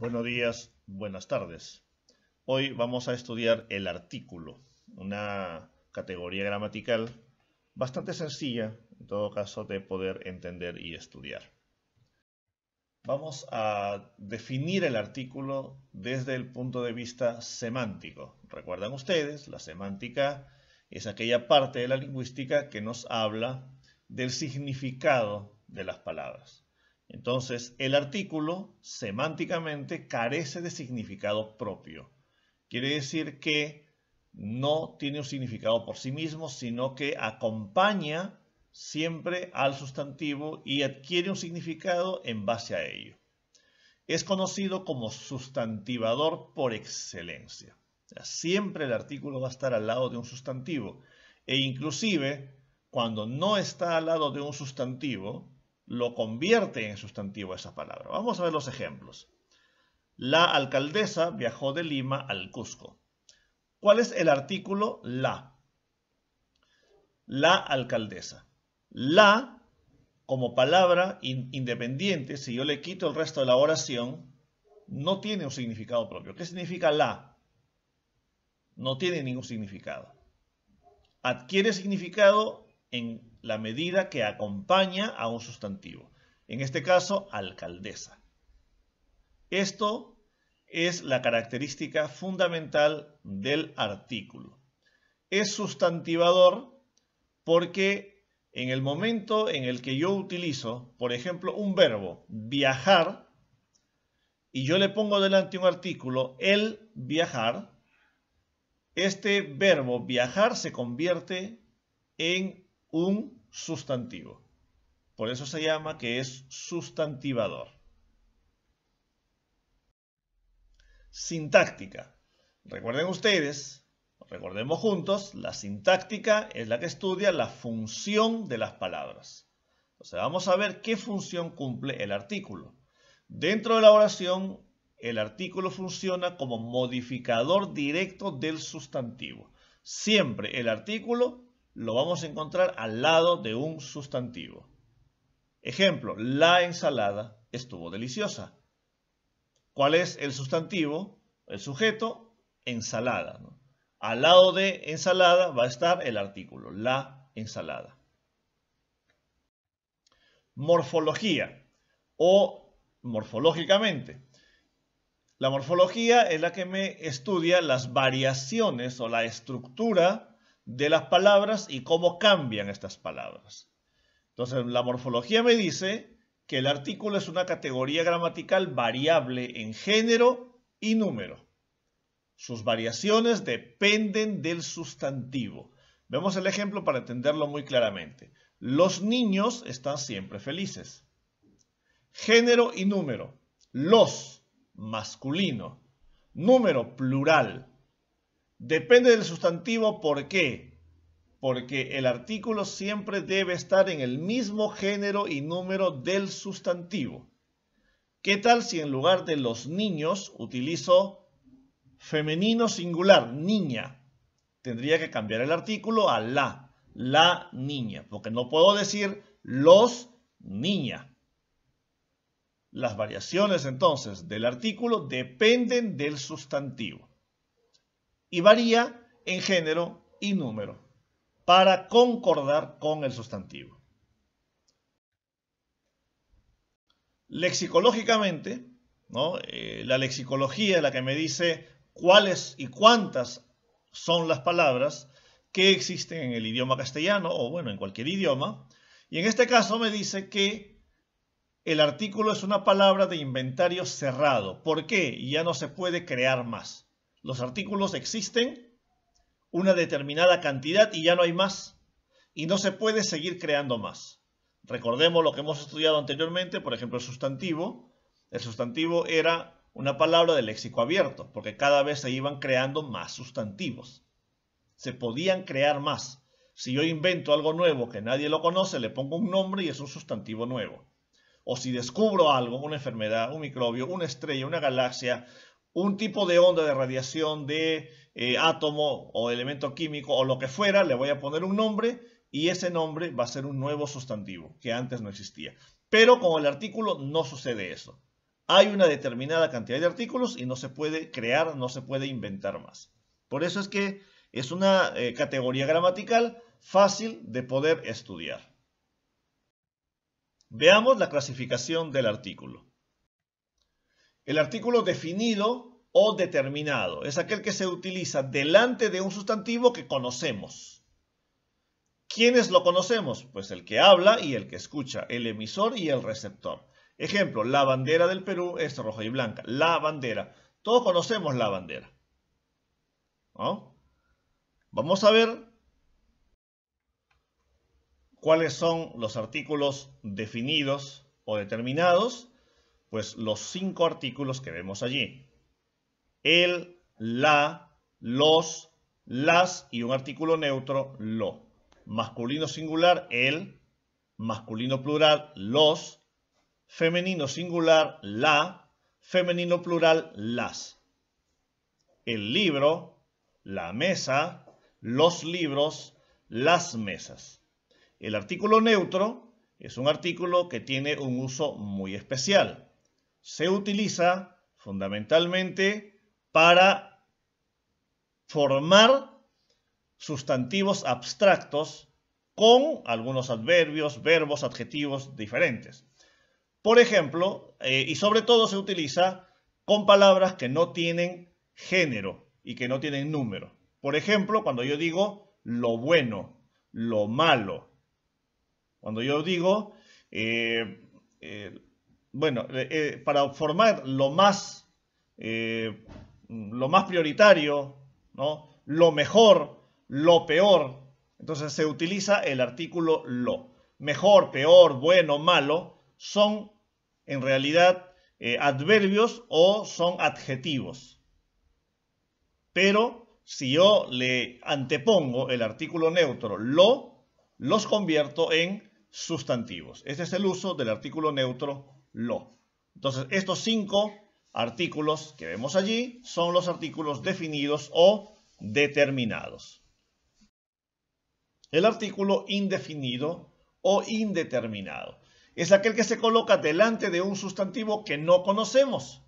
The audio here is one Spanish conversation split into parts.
Buenos días, buenas tardes. Hoy vamos a estudiar el artículo, una categoría gramatical bastante sencilla, en todo caso, de poder entender y estudiar. Vamos a definir el artículo desde el punto de vista semántico. Recuerdan ustedes, la semántica es aquella parte de la lingüística que nos habla del significado de las palabras. Entonces, el artículo semánticamente carece de significado propio. Quiere decir que no tiene un significado por sí mismo, sino que acompaña siempre al sustantivo y adquiere un significado en base a ello. Es conocido como sustantivador por excelencia. Siempre el artículo va a estar al lado de un sustantivo. E inclusive, cuando no está al lado de un sustantivo, lo convierte en sustantivo esa palabra. Vamos a ver los ejemplos. La alcaldesa viajó de Lima al Cusco. ¿Cuál es el artículo la? La alcaldesa. La, como palabra independiente, si yo le quito el resto de la oración, no tiene un significado propio. ¿Qué significa la? No tiene ningún significado. Adquiere significado en la medida que acompaña a un sustantivo. En este caso, alcaldesa. Esto es la característica fundamental del artículo. Es sustantivador porque en el momento en el que yo utilizo, por ejemplo, un verbo viajar, y yo le pongo delante un artículo, el viajar, este verbo viajar se convierte en un sustantivo. Por eso se llama que es sustantivador. Sintáctica. Recuerden ustedes, recordemos juntos, la sintáctica es la que estudia la función de las palabras. Entonces vamos a ver qué función cumple el artículo. Dentro de la oración, el artículo funciona como modificador directo del sustantivo. Siempre el artículo lo vamos a encontrar al lado de un sustantivo. Ejemplo, la ensalada estuvo deliciosa. ¿Cuál es el sustantivo? El sujeto, ensalada. Al lado de ensalada va a estar el artículo, la ensalada. Morfología o morfológicamente. La morfología es la que me estudia las variaciones o la estructura de las palabras y cómo cambian estas palabras. Entonces, la morfología me dice que el artículo es una categoría gramatical variable en género y número. Sus variaciones dependen del sustantivo. Vemos el ejemplo para entenderlo muy claramente. Los niños están siempre felices. Género y número. Los, masculino. Número, plural. Depende del sustantivo, ¿por qué? Porque el artículo siempre debe estar en el mismo género y número del sustantivo. ¿Qué tal si en lugar de los niños utilizo femenino singular, niña? Tendría que cambiar el artículo a la, la niña, porque no puedo decir los niña. Las variaciones entonces del artículo dependen del sustantivo y varía en género y número para concordar con el sustantivo. Lexicológicamente, ¿no? Eh, la lexicología es la que me dice cuáles y cuántas son las palabras que existen en el idioma castellano o bueno, en cualquier idioma. Y en este caso me dice que el artículo es una palabra de inventario cerrado. ¿Por qué? ya no se puede crear más. Los artículos existen una determinada cantidad y ya no hay más. Y no se puede seguir creando más. Recordemos lo que hemos estudiado anteriormente, por ejemplo, el sustantivo. El sustantivo era una palabra de léxico abierto, porque cada vez se iban creando más sustantivos. Se podían crear más. Si yo invento algo nuevo que nadie lo conoce, le pongo un nombre y es un sustantivo nuevo. O si descubro algo, una enfermedad, un microbio, una estrella, una galaxia, un tipo de onda de radiación de eh, átomo o elemento químico o lo que fuera, le voy a poner un nombre y ese nombre va a ser un nuevo sustantivo que antes no existía. Pero con el artículo no sucede eso. Hay una determinada cantidad de artículos y no se puede crear, no se puede inventar más. Por eso es que es una eh, categoría gramatical fácil de poder estudiar. Veamos la clasificación del artículo. El artículo definido o determinado es aquel que se utiliza delante de un sustantivo que conocemos. ¿Quiénes lo conocemos? Pues el que habla y el que escucha, el emisor y el receptor. Ejemplo, la bandera del Perú es roja y blanca. La bandera. Todos conocemos la bandera. Vamos a ver cuáles son los artículos definidos o determinados pues los cinco artículos que vemos allí. El, la, los, las y un artículo neutro, lo. Masculino singular, el. Masculino plural, los. Femenino singular, la. Femenino plural, las. El libro, la mesa, los libros, las mesas. El artículo neutro es un artículo que tiene un uso muy especial se utiliza fundamentalmente para formar sustantivos abstractos con algunos adverbios, verbos, adjetivos diferentes. Por ejemplo, eh, y sobre todo se utiliza con palabras que no tienen género y que no tienen número. Por ejemplo, cuando yo digo lo bueno, lo malo, cuando yo digo eh, eh, bueno, eh, eh, para formar lo más, eh, lo más prioritario, lo mejor, lo peor. Entonces se utiliza el artículo lo. Mejor, peor, bueno, malo son en realidad adverbios o son adjetivos. Pero si yo le antepongo el artículo neutro lo, los convierto en sustantivos. Este es el uso del artículo neutro lo. Entonces, estos cinco artículos que vemos allí son los artículos definidos o determinados. El artículo indefinido o indeterminado es aquel que se coloca delante de un sustantivo que no conocemos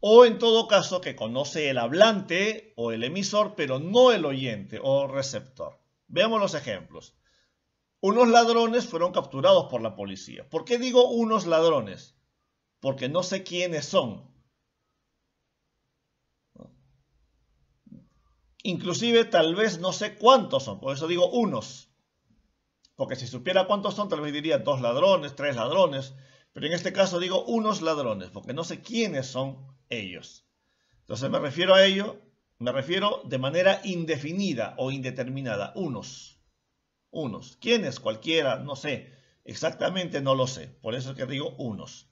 o en todo caso que conoce el hablante o el emisor pero no el oyente o receptor. Veamos los ejemplos. Unos ladrones fueron capturados por la policía. ¿Por qué digo unos ladrones? porque no sé quiénes son. Inclusive tal vez no sé cuántos son, por eso digo unos. Porque si supiera cuántos son, tal vez diría dos ladrones, tres ladrones. Pero en este caso digo unos ladrones, porque no sé quiénes son ellos. Entonces me refiero a ello, me refiero de manera indefinida o indeterminada. Unos. Unos. ¿Quiénes? Cualquiera, no sé. Exactamente no lo sé. Por eso es que digo unos.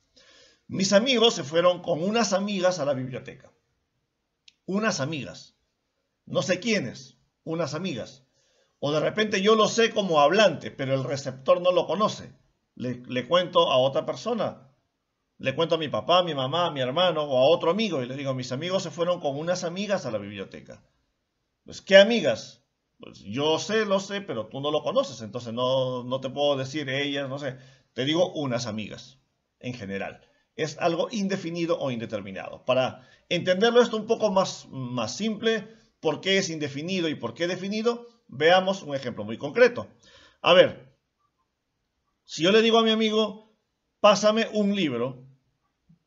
Mis amigos se fueron con unas amigas a la biblioteca. Unas amigas. No sé quiénes, unas amigas. O de repente yo lo sé como hablante, pero el receptor no lo conoce. Le, cuento a otra persona, le cuento a mi papá, a mi mamá, a mi hermano o a otro amigo y le digo, mis amigos se fueron con unas amigas a la biblioteca. Pues, ¿qué amigas? Pues yo sé, lo sé, pero tú no lo conoces, entonces no, no te puedo decir ellas, no sé. Te digo unas amigas, en general es algo indefinido o indeterminado. Para entenderlo esto un poco más, más simple, por qué es indefinido y por qué definido, veamos un ejemplo muy concreto. A ver, si yo le digo a mi amigo, pásame un libro,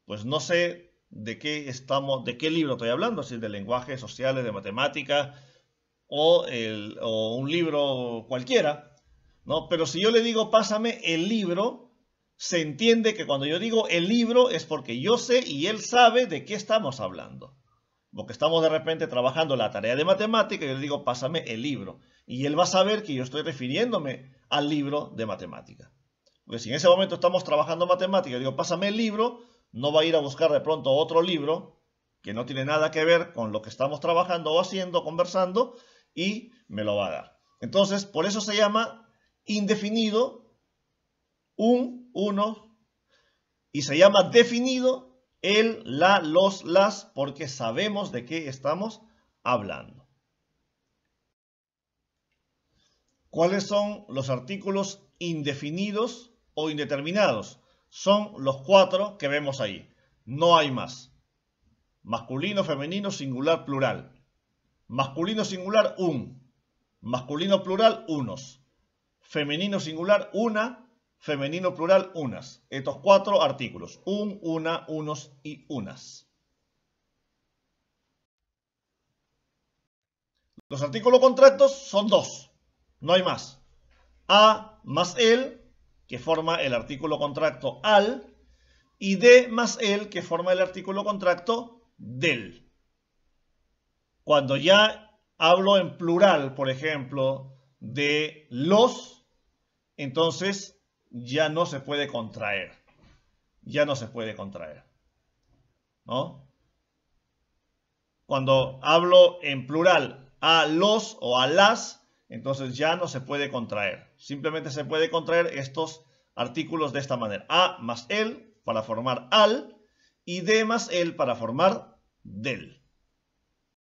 pues no sé de qué estamos, de qué libro estoy hablando, si es de lenguajes sociales, de matemática o, el, o un libro cualquiera, ¿no? Pero si yo le digo, pásame el libro, se entiende que cuando yo digo el libro es porque yo sé y él sabe de qué estamos hablando. Porque estamos de repente trabajando la tarea de matemática y yo le digo, pásame el libro. Y él va a saber que yo estoy refiriéndome al libro de matemática. Porque si en ese momento estamos trabajando matemática, digo, pásame el libro, no va a ir a buscar de pronto otro libro que no tiene nada que ver con lo que estamos trabajando o haciendo, conversando, y me lo va a dar. Entonces, por eso se llama indefinido un uno, y se llama definido el, la, los, las, porque sabemos de qué estamos hablando. ¿Cuáles son los artículos indefinidos o indeterminados? Son los cuatro que vemos ahí. No hay más. Masculino, femenino, singular, plural. Masculino singular, un. Masculino plural, unos. Femenino singular, una femenino plural, unas. Estos cuatro artículos, un, una, unos y unas. Los artículos contractos son dos, no hay más. A más el, que forma el artículo contracto al, y de más el, que forma el artículo contracto del. Cuando ya hablo en plural, por ejemplo, de los, entonces ya no se puede contraer. Ya no se puede contraer. ¿No? Cuando hablo en plural a los o a las, entonces ya no se puede contraer. Simplemente se puede contraer estos artículos de esta manera. A más el para formar al y de más el para formar del.